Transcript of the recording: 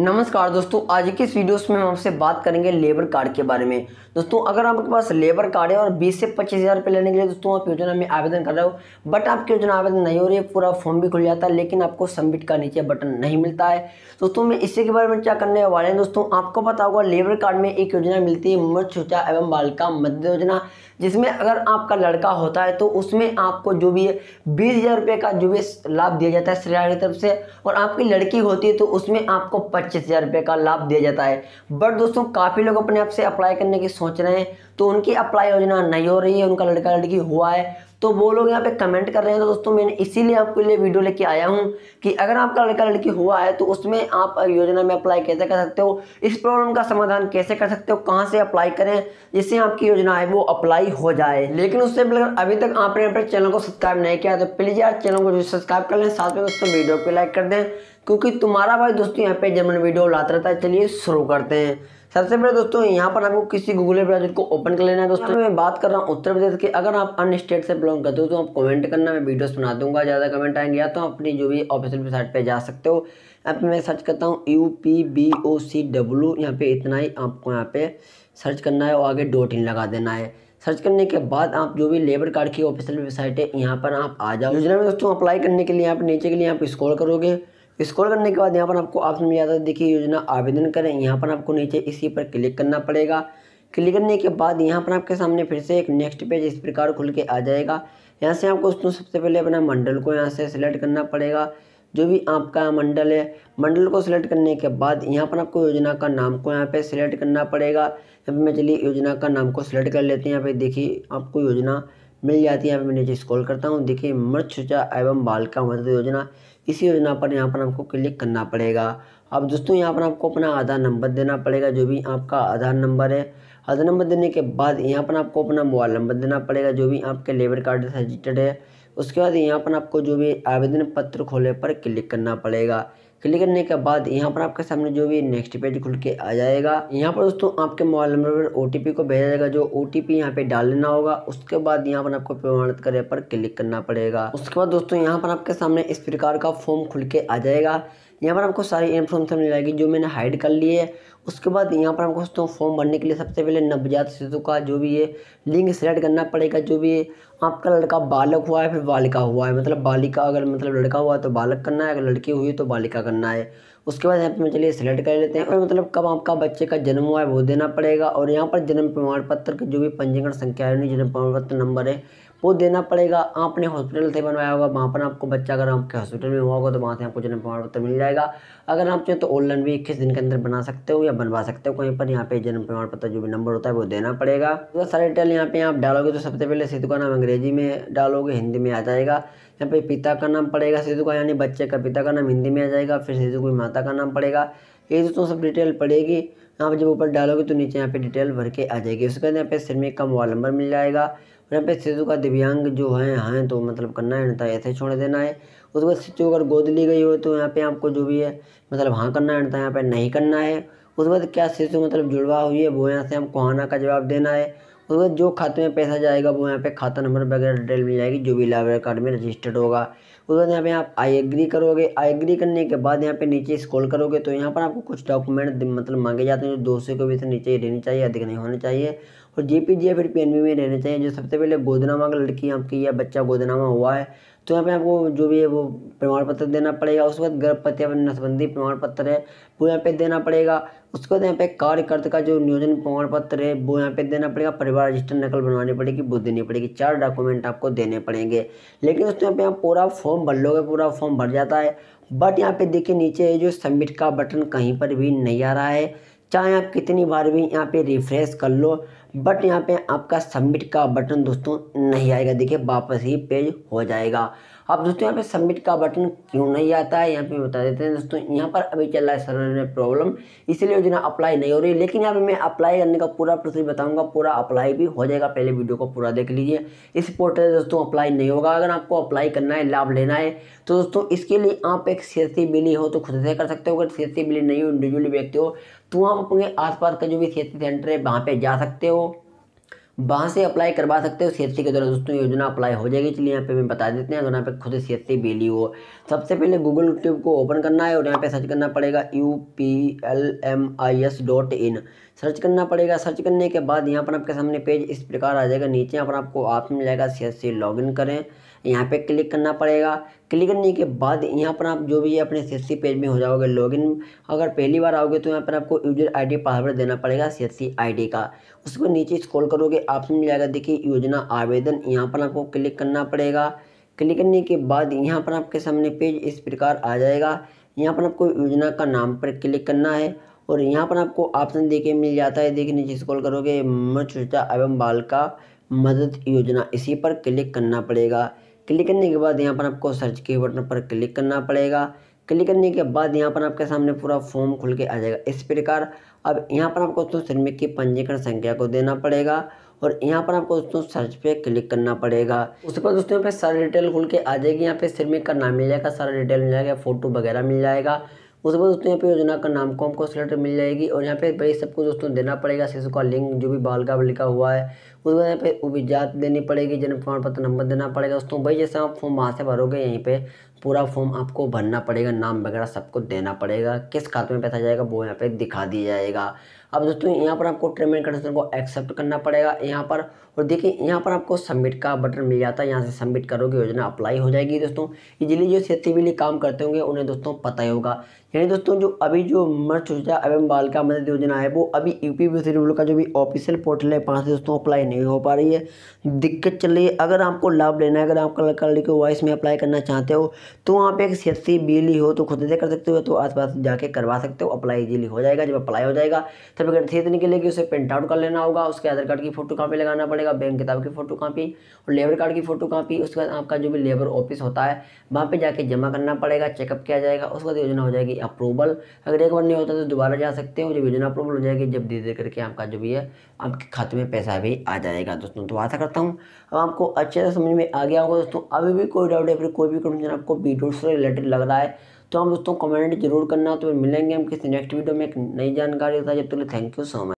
नमस्कार दोस्तों आज के इस वीडियोस में हम आपसे बात करेंगे लेबर कार्ड के बारे में दोस्तों अगर आपके पास लेबर कार्ड है और 20 से पच्चीस हज़ार रुपये लेने के लिए दोस्तों आप योजना में आवेदन कर रहे हो बट आपकी योजना आवेदन नहीं हो रही है पूरा फॉर्म भी खुल जाता है लेकिन आपको सबमिट का नीचे बटन नहीं मिलता है दोस्तों में इसी के बारे में क्या करने वाले हैं दोस्तों आपको पता होगा लेबर कार्ड में एक योजना मिलती है मर्द शौचा एवं बालिका मध्य योजना जिसमें अगर आपका लड़का होता है तो उसमें आपको जो भी बीस हज़ार रुपये का जो भी लाभ दिया जाता है सरकार की तरफ से और आपकी लड़की होती है तो उसमें आपको पच्चीस हज़ार रुपये का लाभ दिया जाता है बट दोस्तों काफ़ी लोग अपने आप से अप्लाई करने की सोच रहे हैं तो उनकी अप्लाई योजना नहीं हो रही है उनका लड़का लड़की हुआ है तो वो लोग यहाँ पे कमेंट कर रहे हैं तो दोस्तों मैंने इसीलिए आपके लिए वीडियो लेके आया हूँ कि अगर आपका लड़का लड़की हुआ है तो उसमें आप योजना में अप्लाई कैसे कर सकते हो इस प्रॉब्लम का समाधान कैसे कर सकते हो कहाँ से अप्लाई करें जिससे आपकी योजना है वो अप्लाई हो जाए लेकिन उससे अभी तक आपने अपने चैनल को सब्सक्राइब नहीं किया तो प्लीज़ यार चैनल को सब्सक्राइब कर लें साथ में दोस्तों वीडियो को लाइक कर दें क्योंकि तुम्हारा भाई दोस्तों यहाँ पे जर्मन वीडियो लाता रहता है चलिए शुरू करते हैं सबसे पहले दोस्तों यहाँ पर आपको किसी गूगल ब्राउजर को ओपन कर लेना है दोस्तों मैं बात कर रहा हूँ उत्तर प्रदेश की अगर आप अन्य स्टेट से बिलोंग करते हो तो आप कमेंट करना मैं वीडियोस बना दूंगा ज़्यादा कमेंट आएंगे या तो अपनी जो भी ऑफिशियल वेबसाइट पर जा सकते हो यहाँ पर मैं सर्च करता हूँ U P B O C W यहाँ पर इतना ही आपको यहाँ पर सर्च करना है और आगे डॉट इन लगा देना है सर्च करने के बाद आप जो भी लेबर कार्ड की ऑफिशियल वेबसाइट है यहाँ पर आप आ जाओ योजना में दोस्तों अप्लाई करने के लिए आप नीचे के लिए आप स्कॉल करोगे स्क्रॉल करने के बाद यहाँ पर आपको ऑप्शन मिल जाता है देखिए योजना आवेदन करें यहाँ पर आपको नीचे इसी पर क्लिक करना पड़ेगा क्लिक करने के बाद यहाँ पर आपके सामने फिर से एक नेक्स्ट पेज इस प्रकार खुल के आ जाएगा यहाँ से आपको उसमें सबसे पहले अपना मंडल को यहाँ से सिलेक्ट करना पड़ेगा जो भी आपका मंडल है मंडल को सिलेक्ट करने के बाद यहाँ पर आपको योजना का नाम को यहाँ पे सिलेक्ट करना पड़ेगा यहाँ पर मैं चलिए योजना का नाम को सिलेक्ट कर लेते हैं यहाँ पे देखिए आपको योजना मिल जाती है यहाँ पर मैं नीचे स्क्रॉल करता हूँ देखिए मृत छुचा एवं बालका मदद योजना इस योजना पर यहाँ पर आपको क्लिक करना पड़ेगा अब दोस्तों यहाँ पर आपको अपना आधार नंबर देना पड़ेगा जो भी आपका आधार नंबर है आधार नंबर देने के बाद यहाँ पर आपको अपना मोबाइल नंबर देना पड़ेगा जो भी आपके लेबर कार्ड रजिस्टर्ड है उसके बाद यहाँ पर आपको जो भी आवेदन पत्र खोले पर क्लिक करना पड़ेगा क्लिक करने के बाद यहाँ पर आपके सामने जो भी नेक्स्ट पेज खुल के आ जाएगा यहाँ पर दोस्तों आपके मोबाइल नंबर पर ओ को भेजा जाएगा जो ओ टी यहाँ पे डाल लेना होगा उसके बाद यहाँ पर आपको प्रमाणित करने पर क्लिक करना पड़ेगा उसके बाद दोस्तों यहाँ पर आपके सामने इस प्रकार का फॉर्म खुल के आ जाएगा यहाँ पर हमको सारी इन्फॉर्मेशन मिल जाएगी जो मैंने हाइड कर ली है उसके बाद यहाँ पर हमको दोस्तों फॉर्म भरने के लिए सबसे पहले नवजात शिशु का जो भी है लिंक सेलेक्ट करना पड़ेगा जो भी आपका लड़का बालक हुआ है फिर बालिका हुआ है मतलब बालिका अगर मतलब लड़का हुआ तो बालक करना है अगर लड़की हुई तो बालिका करना है उसके बाद यहाँ पर चलिए सिलेक्ट कर लेते हैं और मतलब कब आपका बच्चे का जन्म हुआ है वो देना पड़ेगा और यहाँ पर जन्म प्रमाण पत्र का जो भी पंजीकरण संख्या है जन्म प्रमाण पत्र नंबर है वो देना पड़ेगा आपने हॉस्पिटल से बनवाया होगा वहाँ पर आपको बच्चा अगर आपके हॉस्पिटल में हुआ होगा तो वहाँ से आपको जन्म प्रमाण पत्र मिल जाएगा अगर आप चाहें तो ऑनलाइन भी इक्कीस दिन के अंदर बना सकते हो या बनवा सकते हो कहीं पर यहाँ पे जन्म प्रमाण पत्र जो भी नंबर होता है वो देना पड़ेगा तो सारे डिटेल यहाँ पे आप डालोगे तो सबसे पहले सेतु का नाम अंग्रेजी में डालोगे हिंदी में आ जाएगा यहाँ पे पिता का नाम पड़ेगा सेतु का यानी बच्चे का पिता का नाम हिंदी में आ जाएगा फिर सेतु की माता का नाम पड़ेगा ये दोस्तों सब डिटेल पड़ेगी यहाँ पर जब ऊपर डालोगे तो नीचे यहाँ पे डिटेल भर के आ जाएगी उसके बाद यहाँ पे श्रमिक का मोबाइल नंबर मिल जाएगा यहाँ पे शिशु का दिव्यांग जो है हैं तो मतलब करना है ना ऐसे छोड़ देना है उसके बाद शिशु अगर गोद ली गई हो तो यहाँ पे आपको जो भी है मतलब हाँ करना है ना यहाँ पे नहीं करना है उसके बाद क्या शिशु मतलब जुड़वा हुई है वो यहाँ से हमको आना हाँ का जवाब देना है उसके बाद जो खाते में पैसा जाएगा वो यहाँ पे खाता नंबर वगैरह डिटेल मिल जाएगी जो भी लाइब्रेरी कार्ड में रजिस्टर्ड होगा उसके बाद यहाँ पे आप आई एग्री करोगे आई एग्री करने के बाद यहाँ पे नीचे स्क्रॉल करोगे तो यहाँ पर आपको कुछ डॉक्यूमेंट मतलब मांगे जाते हैं जो दो सौ के से नीचे ही रहनी चाहिए अधिक नहीं होने चाहिए और जी या फिर पी में रहना चाहिए जो सबसे पहले गोदनामा का लड़की आपकी या बच्चा गोदनामा हुआ है तो यहाँ पे आपको जो भी है वो प्रमाण पत्र देना पड़ेगा उसके बाद गर्भपति या नसबंदी प्रमाण पत्र है वो यहाँ पे देना पड़ेगा उसके बाद यहाँ पे कार्यकर्ता का जो नियोजन प्रमाण पत्र है वो यहाँ पे देना पड़ेगा परिवार रजिस्टर नकल बनवानी पड़ेगी वो देनी पड़ेगी चार डॉक्यूमेंट आपको देने पड़ेंगे लेकिन उसमें यहाँ पे आप पूरा फॉर्म भर लोगे पूरा फॉर्म भर जाता है बट यहाँ पे देखिए नीचे जो सबमिट का बटन कहीं पर भी नहीं आ रहा है चाहे आप कितनी बार भी यहाँ पे रिफ्रेश कर लो बट यहाँ पे आपका सबमिट का बटन दोस्तों नहीं आएगा देखिए वापस ही पेज हो जाएगा अब दोस्तों यहाँ पे सबमिट का बटन क्यों नहीं आता है यहाँ पे बता देते हैं दोस्तों यहाँ पर अभी चल रहा है सर्वर में प्रॉब्लम इसलिए योजना अप्लाई नहीं हो रही लेकिन यहाँ पे मैं अप्लाई करने का पूरा प्रोसेस बताऊँगा पूरा अप्लाई भी हो जाएगा पहले वीडियो को पूरा देख लीजिए इस पोर्टल से दोस्तों अप्लाई नहीं होगा अगर आपको अप्लाई करना है लाभ लेना है तो दोस्तों इसके लिए आप एक सी बिली हो तो खुद से कर सकते हो अगर सी बिली नहीं हो इंडिविजुअली व्यक्ति हो तो आप अपने आस का जो भी सी सेंटर है वहाँ पर जा सकते हो वहाँ से अप्लाई करवा सकते हो सी के द्वारा दोस्तों योजना अप्लाई हो जाएगी चलिए यहाँ पे मैं बता देते हैं तो यहाँ पे खुद सी एस सी बेली हो सबसे पहले गूगल ट्यूब को ओपन करना है और यहाँ पे सर्च करना पड़ेगा U P L M I S dot in search करना पड़ेगा सर्च करने के बाद यहाँ पर आपके सामने पेज इस प्रकार आ जाएगा नीचे यहाँ पर आपको ऑप्शन मिल जाएगा सी एस सी करें यहाँ पे क्लिक करना पड़ेगा क्लिक करने के बाद यहाँ पर आप जो भी है अपने सी पेज में हो जाओगे लॉगिन अगर पहली बार आओगे तो यहाँ पर आपको यूजर आईडी पासवर्ड देना पड़ेगा सी आईडी का उसको नीचे स्क्रॉल करोगे ऑप्शन मिल जाएगा देखिए योजना आवेदन यहाँ पर आपको क्लिक करना पड़ेगा क्लिक करने के बाद यहाँ पर आपके सामने पेज इस प्रकार आ जाएगा यहाँ पर आपको योजना का नाम पर क्लिक करना है और यहाँ पर आपको ऑप्शन देखे मिल जाता है देखिए नीचे स्क्रॉल करोगे मछुचा एवं बाल का मदद योजना इसी पर क्लिक करना पड़ेगा क्लिक करने के बाद यहाँ पर आपको सर्च के बटन पर क्लिक करना पड़ेगा क्लिक करने के बाद यहाँ पर आपके सामने पूरा फॉर्म खुल के आ जाएगा इस प्रकार अब यहाँ पर आपको दोस्तों श्रमिक की पंजीकरण संख्या को देना पड़ेगा और यहाँ पर आपको दोस्तों सर्च पे क्लिक करना पड़ेगा उसके बाद दोस्तों यहाँ पे सारी डिटेल खुल के आ जाएगी यहाँ पे श्रमिक का नाम मिल जाएगा सारा डिटेल मिल जाएगा फोटो वगैरह मिल जाएगा उसके बाद दोस्तों यहाँ पे योजना का नाम कॉम को सिलेक्ट मिल जाएगी और यहाँ पे भाई सबको दोस्तों देना पड़ेगा शिशु का लिंक जो भी बाल का लिखा हुआ है बाद यहाँ पे उपजात देनी पड़ेगी जन्म प्रमाण पत्र नंबर देना पड़ेगा दोस्तों भाई जैसे आप फॉर्म वहाँ से भरोगे यहीं पे पूरा फॉर्म आपको भरना पड़ेगा नाम वगैरह सबको देना पड़ेगा किस खाते में पैसा जाएगा वो यहाँ पे दिखा दिया जाएगा अब दोस्तों यहाँ पर आपको ट्रीटमेंट कंडीशन को एक्सेप्ट करना पड़ेगा यहाँ पर और देखिए यहाँ पर आपको सबमिट का बटन मिल जाता है यहाँ से सबमिट करोगे योजना अप्लाई हो जाएगी दोस्तों इजिली जो सेती बिली काम करते होंगे उन्हें दोस्तों पता ही होगा यानी दोस्तों जो अभी जो मर्च एवं बालिका मदद योजना है वो अभी यूपी का जो भी ऑफिशियल पोर्टल है वहाँ से दोस्तों अप्लाई नहीं हो पा रही है दिक्कत चल रही है अगर आपको लाभ लेना है अगर आप कल कल के वॉइस में अप्लाई करना चाहते हो तो वहाँ पे एक सी बिजली e हो तो खुद से कर सकते हो तो आसपास जाके करवा सकते हो अप्लाई इजीली हो जाएगा जब अप्लाई हो जाएगा तब अगर खरीदने के लिए उसे प्रिंट आउट कर लेना होगा उसके आधार कार्ड की फोटो कापी लगाना पड़ेगा बैंक किताब की फोटो कापी और लेबर कार्ड की फोटो कापी उसके बाद आपका जो भी लेबर ऑफिस होता है वहाँ पर जाके जमा करना पड़ेगा चेकअप किया जाएगा उसके बाद योजना हो जाएगी अप्रूवल अगर एक बार नहीं होता तो दोबारा जा सकते हो जब योजना अप्रूवल हो जाएगी जब धीरे धीरे करके आपका जो भी है आपके खाते में पैसा भी आ आ जाएगा दोस्तों तो आशा करता हूँ अब आपको अच्छे से समझ में आ गया होगा दोस्तों अभी भी कोई डाउट या फिर कोई भी कंफ्यूजन आपको वीडियो से रिलेटेड लग रहा है तो हम दोस्तों कमेंट जरूर करना तो मिलेंगे हम किसी नेक्स्ट वीडियो में एक नई जानकारी होता है जब तक थैंक यू सो मच